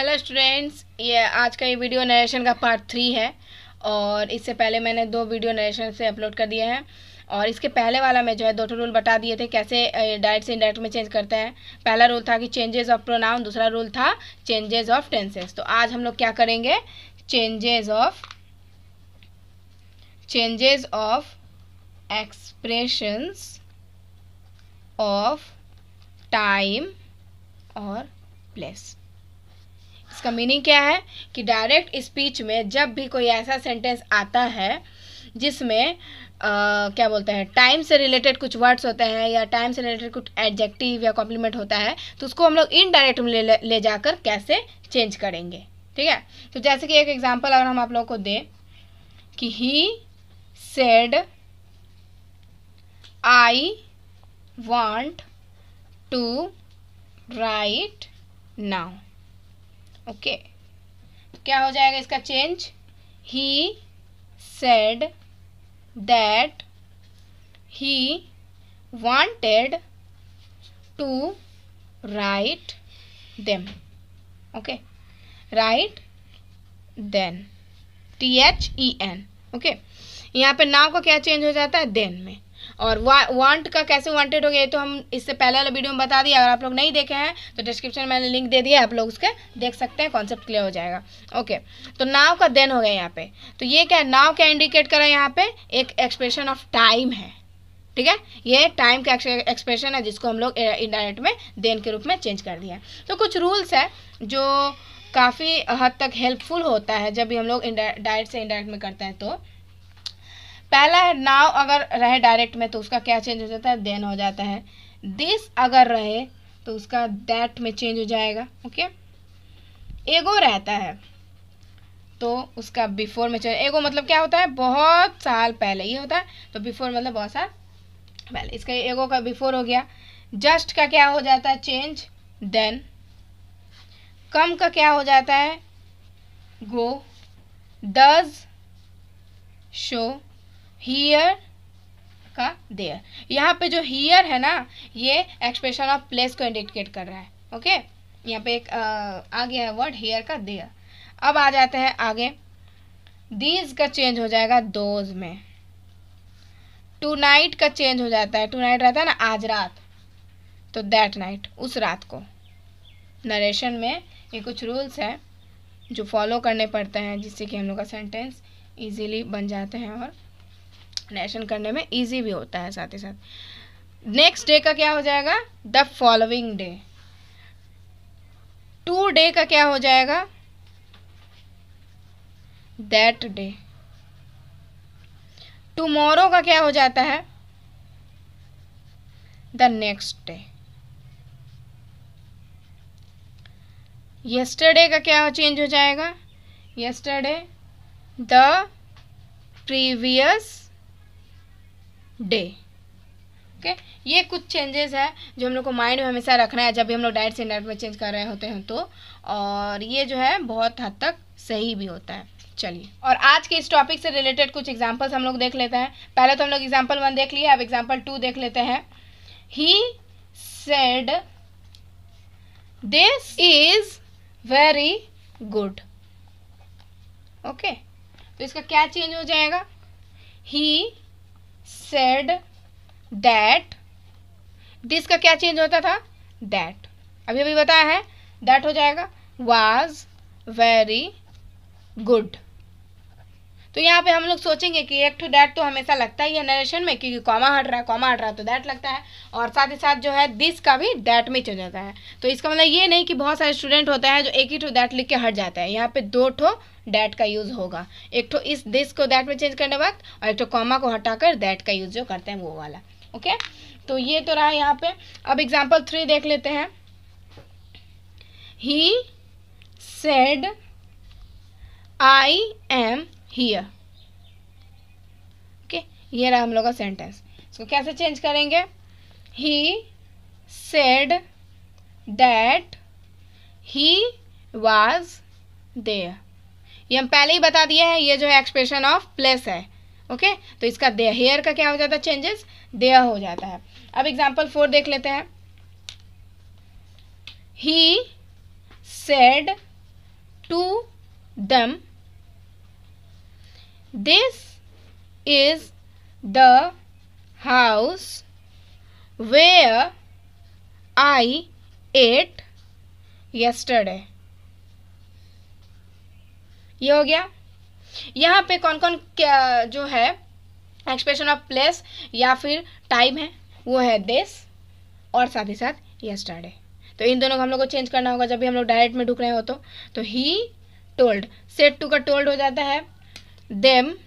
Hello students ये आज का ये वीडियो नरेशन का पार्ट थ्री है और इससे पहले मैंने दो वीडियो नरेशन से अपलोड कर दिए हैं और इसके पहले वाला में जो है दो टू रूल बता दिए थे कैसे डायरेक्ट से इंडायरेक्ट में चेंज करते हैं पहला रूल था कि चेंजेस ऑफ प्रोनाउन दूसरा रूल था चेंजेस ऑफ टेंसेस तो आज हम लोग क्या करेंगे changes of changes of expressions of time और प्लेस इसका मीनिंग क्या है कि डायरेक्ट स्पीच में जब भी कोई ऐसा सेंटेंस आता है जिसमें क्या बोलते हैं टाइम से रिलेटेड कुछ वर्ड्स होते हैं या टाइम से रिलेटेड कुछ एडजेक्टिव या कॉम्प्लीमेंट होता है तो उसको हम लोग इनडायरेक्ट में ले, ले जाकर कैसे चेंज करेंगे ठीक है तो जैसे कि एक एग्जाम्पल अगर हम आप लोगों को दें कि he said I want to write now okay तो क्या हो जाएगा इसका change he said that he wanted to write them okay write then T H E N okay यहाँ पे नाव का क्या चेंज हो जाता है देन में और वांट का कैसे वांटेड हो गया तो हम इससे पहले वाला वीडियो में बता दिया अगर आप लोग नहीं देखे हैं तो डिस्क्रिप्शन में मैंने लिंक दे दिया आप लोग उसके देख सकते हैं कॉन्सेप्ट क्लियर हो जाएगा ओके तो नाव का देन हो गया यहाँ पे तो ये क्या है नाव क्या इंडिकेट करा यहाँ पे एक एक्सप्रेशन ऑफ टाइम है ठीक है ये टाइम का एक्सप्रेशन है जिसको हम लोग इंटरनेट में देन के रूप में चेंज कर दिया तो कुछ रूल्स है जो काफ़ी हद तक हेल्पफुल होता है जब भी हम लोग डायरेक्ट से इंडायरेक्ट में करते हैं तो पहला है नाव अगर रहे डायरेक्ट में तो उसका क्या चेंज हो जाता है देन हो जाता है दिस अगर रहे तो उसका दैट में चेंज हो जाएगा ओके एगो रहता है तो उसका बिफोर में चेंज एगो मतलब क्या होता है बहुत साल पहले ये होता है तो बिफोर मतलब बहुत साल पहले इसका एगो का बिफोर हो गया जस्ट का क्या हो जाता है चेंज देन कम का क्या हो जाता है गो डज शो हीयर का देयर यहाँ पे जो हीयर है ना ये एक्सप्रेशन ऑफ प्लेस को इंडिकेट कर रहा है ओके यहाँ पे एक आ गया है वर्ड हेयर का देयर अब आ जाते हैं आगे दीज का चेंज हो जाएगा दोज में टू नाइट का चेंज हो जाता है टू नाइट रहता है ना आज रात तो दैट नाइट उस रात को नरेशन में ये कुछ रूल्स हैं जो फॉलो करने पड़ते हैं जिससे कि हम लोग का सेंटेंस इजीली बन जाते हैं और एक्सप्लेनेशन करने में ईजी भी होता है साथ ही साथ नेक्स्ट डे का क्या हो जाएगा the following day today का क्या हो जाएगा दैट डे टूमोरो का क्या हो जाता है द नेक्स्ट डे यस्टरडे का क्या चेंज हो जाएगा yesterday the previous day okay okay? ये कुछ चेंजेस है जो हम लोग को माइंड में हमेशा रखना है जब भी हम लोग डाइट स्टैंडर्ड में चेंज कर रहे होते हैं तो और ये जो है बहुत हद तक सही भी होता है चलिए और आज के इस टॉपिक से रिलेटेड कुछ एग्जाम्पल्स हम लोग देख लेते हैं पहले तो हम लोग एग्जाम्पल वन देख लिए अब एग्जाम्पल टू देख लेते हैं he said this is very good okay तो इसका क्या चेंज हो जाएगा ही सेड दैट दिस का क्या चेंज होता था दैट अभी अभी बताया है दैट हो जाएगा वाज वेरी गुड तो यहाँ पे हम लोग सोचेंगे कि एक टू डैट तो हमेशा लगता ही है नरेशन में क्योंकि कॉमा हट रहा है कॉमा हट रहा है तो डैट लगता है और साथ ही साथ जो है दिस का भी डैट में चल जाता है तो इसका मतलब ये नहीं कि बहुत सारे स्टूडेंट होता है जो एक ही टू डैट लिख के हट जाता है यहाँ पे दो ठो डैट का यूज़ होगा एक ठो इस दिस को डैट में चेंज करने वक्त और एक ठो कॉमा को हटाकर डैट का यूज़ जो करते हैं वो वाला ओके तो ये तो रहा यहाँ पे अब एग्जाम्पल थ्री देख लेते हैं he said I am here okay ये रहा हम लोग का सेंटेंस इसको कैसे चेंज करेंगे he said that he was there ये हम पहले ही बता दिया है ये जो है एक्सप्रेशन ऑफ प्लेस है ओके okay? तो इसका दे हेयर का क्या हो जाता है चेंजेस देयर हो जाता है अब एग्जाम्पल फोर देख लेते हैं he said to them This is the house where I ate yesterday. ये हो गया यहाँ पे कौन कौन क्या जो है एक्सप्रेशन ऑफ प्लेस या फिर टाइम है वो है दिस और साथ ही साथ यस्टरडे तो इन दोनों को हम लोग को चेंज करना होगा जब भी हम लोग डायरेक्ट में ढुक रहे हो तो ही टोल्ड सेट टू का टोल्ड हो जाता है them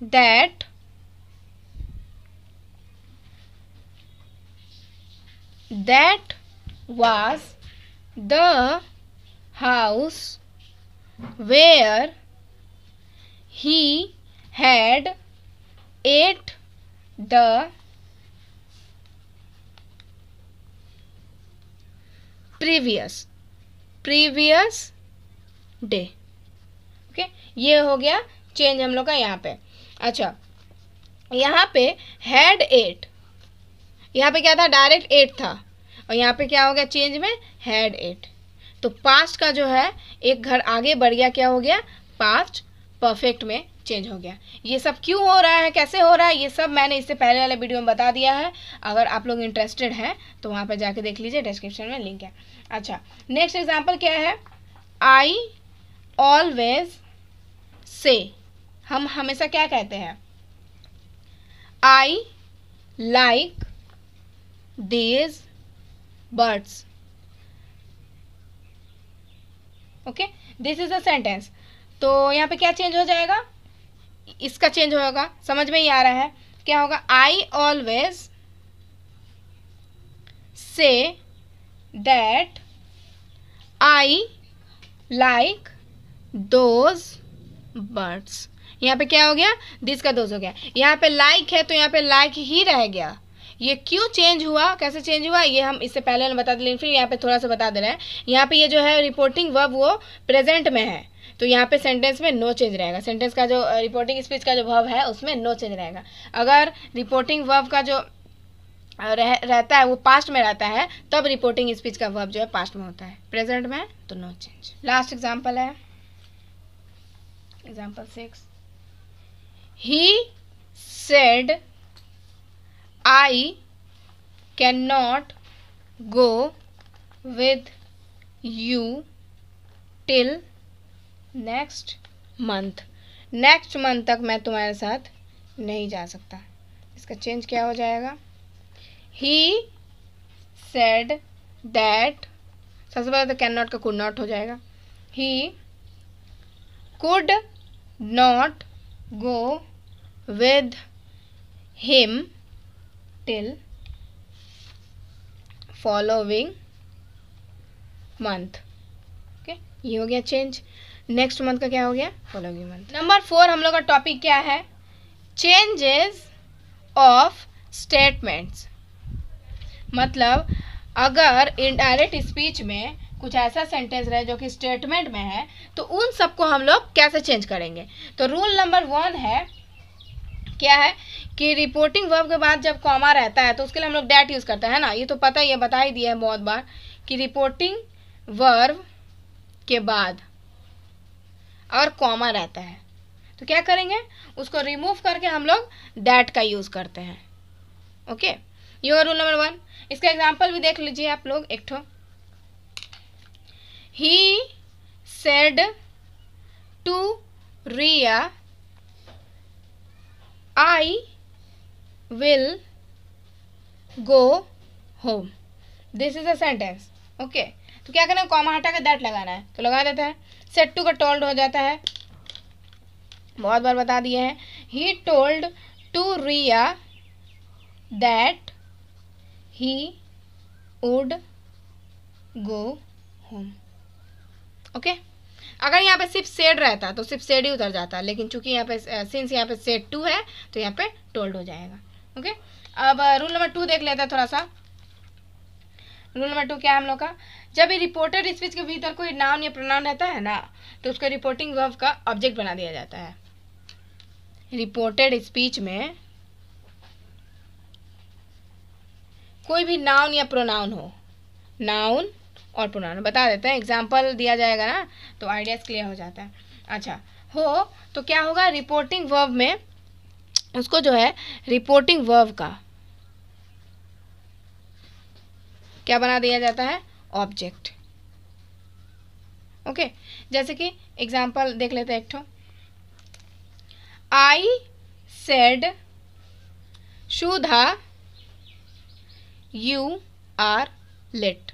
that that was the house where he had ate the previous previous day ये हो गया चेंज हम लोग का यहाँ पे अच्छा यहाँ पे हैड एट यहाँ पे क्या था डायरेक्ट एट था और यहाँ पे क्या हो गया चेंज में हैड एट तो पास्ट का जो है एक घर आगे बढ़ गया क्या हो गया पास्ट परफेक्ट में चेंज हो गया ये सब क्यों हो रहा है कैसे हो रहा है ये सब मैंने इससे पहले वाले वीडियो में बता दिया है अगर आप लोग इंटरेस्टेड हैं तो वहाँ पर जाके देख लीजिए डिस्क्रिप्शन में लिंक है अच्छा नेक्स्ट एग्जाम्पल क्या है आई ऑलवेज से हम हमेशा क्या कहते हैं I like these birds okay this is a sentence तो यहाँ पे क्या चेंज हो जाएगा इसका चेंज होगा समझ में ही आ रहा है क्या होगा I always say that I like those birds यहाँ पे क्या हो गया दिस का दोज हो गया यहाँ पे लाइक है तो यहाँ पे लाइक ही रह गया ये क्यों चेंज हुआ कैसे चेंज हुआ ये हम इससे पहले हम बता दे फिर यहाँ पे थोड़ा सा बता दे रहे हैं यहाँ पे ये जो है रिपोर्टिंग वर्ब वो प्रेजेंट में है तो यहाँ पे सेंटेंस में नो चेंज रहेगा सेंटेंस का जो रिपोर्टिंग स्पीच का जो वर्ब है उसमें नो चेंज रहेगा अगर रिपोर्टिंग वर्ब का जो रह, रहता है वो पास्ट में रहता है तब रिपोर्टिंग स्पीच का वर्ब जो है पास्ट में होता है प्रेजेंट में तो नो चेंज लास्ट एग्जाम्पल है example 6 he said i cannot go with you till next month next month तक मैं तुम्हारे साथ नहीं जा सकता इसका चेंज क्या हो जाएगा ही सेड दैट सबसे पहले तो कैन नॉट का कुड नॉट हो जाएगा he could not go with him till following month okay okay? ये हो गया चेंज नेक्स्ट मंथ का क्या हो गया फॉलोइंग मंथ नंबर फोर हम लोग का टॉपिक क्या है चेंजेस ऑफ स्टेटमेंट्स मतलब अगर इनडायरेक्ट स्पीच में कुछ ऐसा सेंटेंस रहे जो कि स्टेटमेंट में है तो उन सबको हम लोग कैसे चेंज करेंगे तो रूल नंबर वन है क्या है कि रिपोर्टिंग वर्ब के बाद जब कॉमा रहता है तो उसके लिए हम लोग डैट यूज़ करते हैं ना ये तो पता ही है बता ही दिया है बहुत बार कि रिपोर्टिंग वर्ब के बाद और कॉमा रहता है तो क्या करेंगे उसको रिमूव करके हम लोग डैट का यूज़ करते हैं okay your rule number one इसका एग्जाम्पल भी देख लीजिए आप लोग एक ठो He said to Ria, I will go home. This is a sentence okay तो क्या करना है कॉमा हटा के दैट लगाना है तो लगा देता है सेट टू का टोल्ड हो जाता है बहुत बार बता दिए हैं he told to Riya that he would go home okay अगर यहाँ पे सिर्फ सेड रहता तो सिर्फ सेड ही उतर जाता लेकिन चूंकि यहाँ पे सिंस यहाँ पे सेड टू है तो यहाँ पे टोल्ड हो जाएगा ओके अब रूल नंबर टू देख लेते हैं थोड़ा सा रूल नंबर टू क्या है हम लोग का जब ये रिपोर्टेड स्पीच के भीतर कोई नाउन या प्रोनाउन रहता है ना तो उसको रिपोर्टिंग वर्ब का ऑब्जेक्ट बना दिया जाता है रिपोर्टेड स्पीच में कोई भी नाउन या प्रोनाउन हो नाउन और पुराना बता देते हैं एग्जाम्पल दिया जाएगा ना तो आइडियाज़ क्लियर हो जाता है अच्छा हो तो क्या होगा रिपोर्टिंग वर्ब में उसको जो है रिपोर्टिंग वर्ब का क्या बना दिया जाता है ऑब्जेक्ट ओके okay? जैसे कि एग्जाम्पल देख लेते हैं एक ठो I said Sudha you are late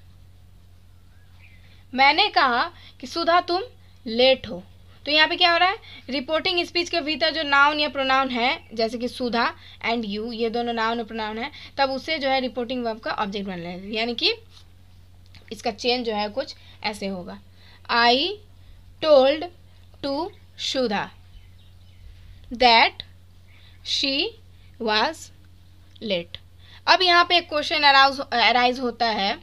मैंने कहा कि सुधा तुम लेट हो तो यहाँ पे क्या हो रहा है रिपोर्टिंग स्पीच के भीतर जो नाउन या प्रोनाउन है जैसे कि सुधा एंड यू ये दोनों नाउन और प्रोनाउन है तब उसे जो है रिपोर्टिंग वर्ब का ऑब्जेक्ट बन रहा यानी कि इसका चेंज जो है कुछ ऐसे होगा I told to Sudha that she was late अब यहाँ पे एक क्वेश्चन अराउज अराइज होता है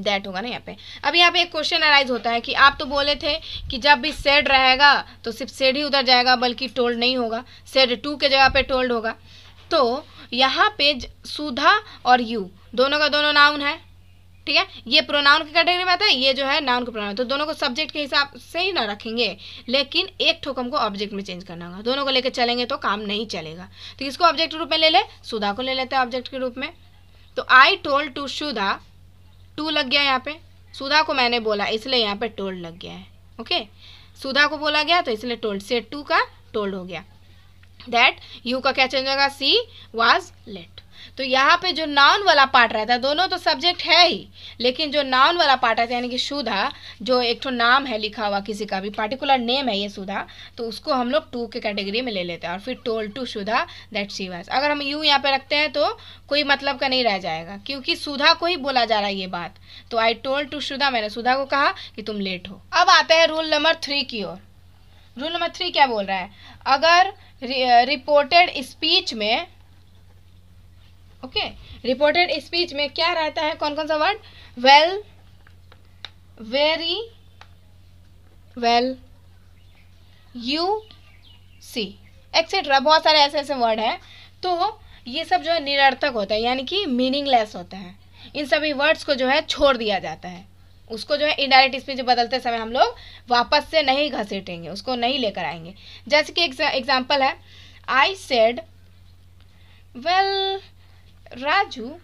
दैट होगा ना यहाँ पे अब यहाँ पे एक क्वेश्चन अराइज होता है कि आप तो बोले थे कि जब भी सेड रहेगा तो सिर्फ सेड ही उधर जाएगा बल्कि टोल्ड नहीं होगा सेड टू के जगह पे टोल्ड होगा तो यहाँ पे सुधा और यू दोनों का दोनों नाउन है ठीक है ये प्रोनाउन की कैटेगरी में आता है ये जो है नाउन का प्रोनाउन तो दोनों को सब्जेक्ट के हिसाब से ही ना रखेंगे लेकिन एक ठोक हमको ऑब्जेक्ट में चेंज करना होगा दोनों को लेकर चलेंगे तो काम नहीं चलेगा तो इसको ऑब्जेक्ट के रूप में ले ले सुधा को ले लेते हैं ऑब्जेक्ट के रूप में तो I told to Sudha to लग गया यहाँ पे सुधा को मैंने बोला इसलिए यहाँ पे टोल्ड लग गया है ओके सुधा को बोला गया तो इसलिए टोल्ड से टू का टोल्ड हो गया दैट यू का क्या चेंज होगा सी वाज लेट तो यहाँ पे जो नाउन वाला पार्ट रहता है दोनों तो सब्जेक्ट है ही लेकिन जो नाउन वाला पार्ट रहता है यानी कि सुधा जो एक तो नाम है लिखा हुआ किसी का भी पार्टिकुलर नेम है ये सुधा तो उसको हम लोग टू के कैटेगरी में ले लेते हैं और फिर told to Sudha that she was अगर हम यू यहाँ पे रखते हैं तो कोई मतलब का नहीं रह जाएगा क्योंकि सुधा को ही बोला जा रहा है ये बात तो आई टोल टू सुधा मैंने सुधा को कहा कि तुम लेट हो अब आते हैं रूल नंबर थ्री की ओर रूल नंबर थ्री क्या बोल रहा है अगर रिपोर्टेड स्पीच में ओके रिपोर्टेड स्पीच में क्या रहता है कौन कौन सा word well very well you see etcetera बहुत सारे ऐसे ऐसे वर्ड हैं तो ये सब जो है निरर्थक होता है यानी कि मीनिंगलेस होता है इन सभी वर्ड्स को जो है छोड़ दिया जाता है उसको जो है इनडायरेक्ट स्पीच बदलते समय हम लोग वापस से नहीं घसीटेंगे उसको नहीं लेकर आएंगे जैसे कि एग्जाम्पल है I said well Raju,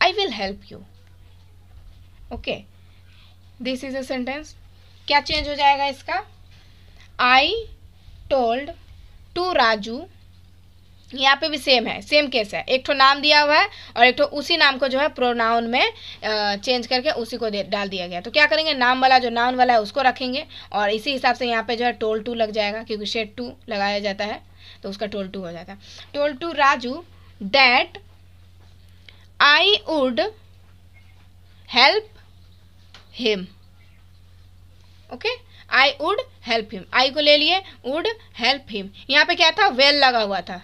I will help you. Okay. This is a sentence. क्या चेंज हो जाएगा इसका आई टोल्ड टू राजू यहाँ पे भी सेम है सेम केस है एक ठो नाम दिया हुआ है और एक तो उसी नाम को जो है प्रोनाउन में चेंज करके उसी को डाल दिया गया तो क्या करेंगे नाम वाला जो नाउन वाला है उसको रखेंगे और इसी हिसाब से यहाँ पे जो है टोल टू लग जाएगा क्योंकि शेड टू लगाया जाता है तो उसका टोल टू हो जाता है told to Raju that I would help him okay I would help him I को ले लिए वुड हेल्प हिम यहाँ पे क्या था वेल well लगा हुआ था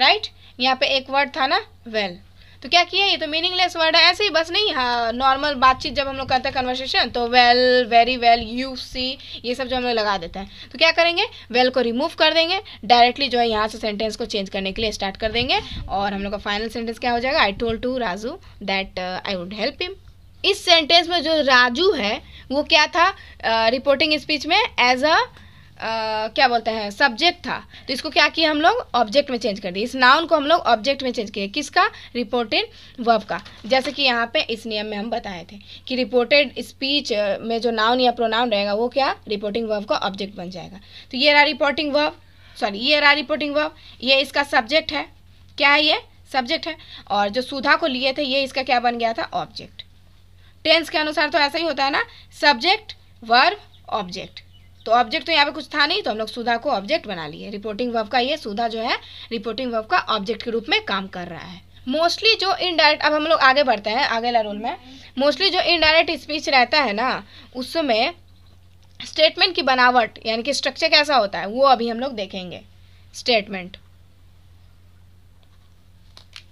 राइट right? यहाँ पे एक वर्ड था ना वेल well. तो क्या किया ये तो मीनिंगलेस वर्ड है ऐसे ही बस नहीं हाँ नॉर्मल बातचीत जब हम लोग करते हैं कन्वर्सेशन तो well very well you see ये सब जो हम लोग लगा देते हैं तो क्या करेंगे वेल well को रिमूव कर देंगे डायरेक्टली जो है यहाँ से सेंटेंस को चेंज करने के लिए स्टार्ट कर देंगे और हम लोग का फाइनल सेंटेंस क्या हो जाएगा I told to Raju that I would help him इस सेंटेंस में जो राजू है वो क्या था रिपोर्टिंग uh, स्पीच में एज अ आ, क्या बोलते हैं सब्जेक्ट था तो इसको क्या किया हम लोग ऑब्जेक्ट में चेंज कर दिए इस नाउन को हम लोग ऑब्जेक्ट में चेंज किए किसका रिपोर्टेड वर्ब का जैसे कि यहाँ पे इस नियम में हम बताए थे कि रिपोर्टेड स्पीच में जो नाउन या प्रोनाउन रहेगा वो क्या रिपोर्टिंग वर्ब का ऑब्जेक्ट बन जाएगा तो ये रहा रिपोर्टिंग वर्ब सॉरी ये रहा रिपोर्टिंग वर्ब ये इसका सब्जेक्ट है क्या है ये सब्जेक्ट है और जो सुधा को लिए थे ये इसका क्या बन गया था ऑब्जेक्ट टेंस के अनुसार तो ऐसा ही होता है ना सब्जेक्ट वर्ब ऑब्जेक्ट तो ऑब्जेक्ट तो यहाँ पे कुछ था नहीं तो हम लोग सुधा को ऑब्जेक्ट बना लिए रिपोर्टिंग वर्ब का ये सुधा जो है रिपोर्टिंग वर्ब का ऑब्जेक्ट के रूप में काम कर रहा है मोस्टली जो इनडायरेक्ट अब हम लोग आगे बढ़ते हैं आगे ला रोल में मोस्टली जो इनडायरेक्ट स्पीच रहता है ना उसमें स्टेटमेंट की बनावट यानी कि स्ट्रक्चर कैसा होता है वो अभी हम लोग देखेंगे स्टेटमेंट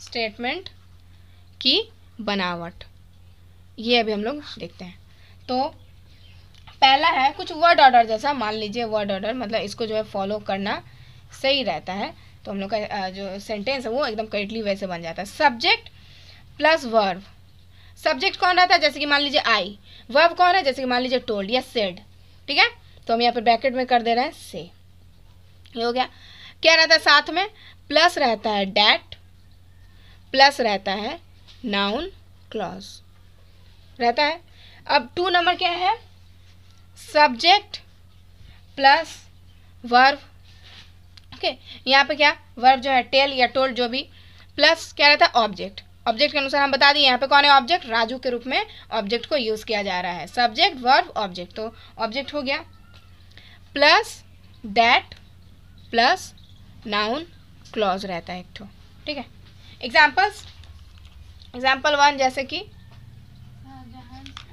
स्टेटमेंट की बनावट ये अभी हम लोग देखते हैं तो पहला है कुछ वर्ड ऑर्डर जैसा मान लीजिए वर्ड ऑर्डर मतलब इसको जो है फॉलो करना सही रहता है तो हम लोग का जो सेंटेंस है वो एकदम करेक्टली वैसे बन जाता है सब्जेक्ट प्लस वर्ब सब्जेक्ट कौन रहता है जैसे कि मान लीजिए आई वर्ब कौन है जैसे कि मान लीजिए टोल्ड या सेड ठीक है तो हम यहाँ पर ब्रैकेट में कर दे रहे हैं से हो गया क्या रहता है साथ में प्लस रहता है डैट प्लस रहता है नाउन क्लॉज रहता है अब टू नंबर क्या है सब्जेक्ट प्लस वर्ब ओके यहाँ पे क्या वर्ब जो है टेल या टोल जो भी प्लस क्या रहता है ऑब्जेक्ट ऑब्जेक्ट के अनुसार हम बता दिए यहाँ पे कौन है ऑब्जेक्ट राजू के रूप में ऑब्जेक्ट को यूज़ किया जा रहा है सब्जेक्ट वर्ब ऑब्जेक्ट तो ऑब्जेक्ट हो गया plus that plus noun clause रहता है एक ठो ठीक है एग्जाम्पल्स एग्जाम्पल वन जैसे कि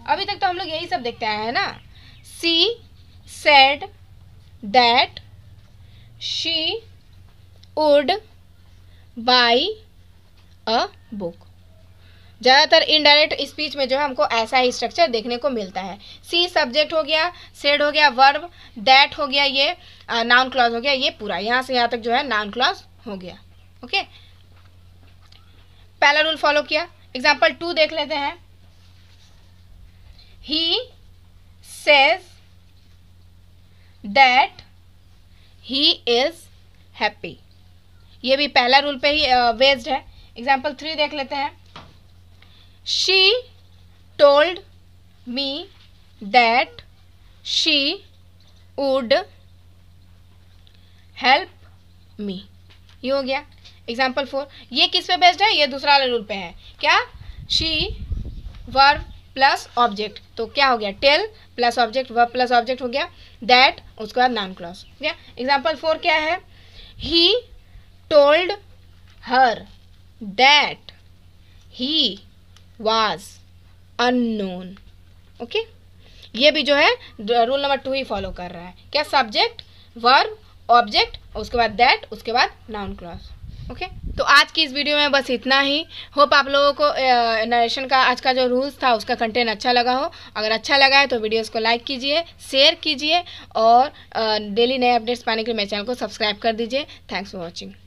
अभी तक तो हम लोग यही सब देखते आए हैं ना She said that she would buy a book. ज़्यादातर इनडायरेक्ट स्पीच में जो है हमको ऐसा ही स्ट्रक्चर देखने को मिलता है सी सब्जेक्ट हो गया सेड हो गया वर्ब दैट हो गया ये नाउन क्लॉज हो गया ये पूरा यहाँ से यहाँ तक जो है नाउन क्लॉज हो गया ओके पहला रूल फॉलो किया एग्जाम्पल टू देख लेते हैं ही says that he is happy. ये भी पहला रूल पे ही uh, है एग्जाम्पल थ्री देख लेते हैं she told me that she would help me ये हो गया एग्जाम्पल फोर ये किस पे बेस्ड है ये दूसरा वाले रूल पे है क्या शी वर्ब प्लस ऑब्जेक्ट तो क्या हो गया tell plus object verb plus object हो गया दैट उसके बाद नाम क्लॉज हो गया एग्जाम्पल फोर क्या है he told her that he was unknown okay ये भी जो है रूल नंबर टू ही फॉलो कर रहा है क्या सब्जेक्ट वर्ब ऑब्जेक्ट उसके बाद दैट उसके बाद नाउन क्लॉज ओके okay? तो आज की इस वीडियो में बस इतना ही होप आप लोगों को नरेशन का आज का जो रूल्स था उसका कंटेंट अच्छा लगा हो अगर अच्छा लगा है तो वीडियोस को लाइक कीजिए शेयर कीजिए और डेली नए अपडेट्स पाने के लिए मेरे चैनल को सब्सक्राइब कर दीजिए थैंक्स फॉर वॉचिंग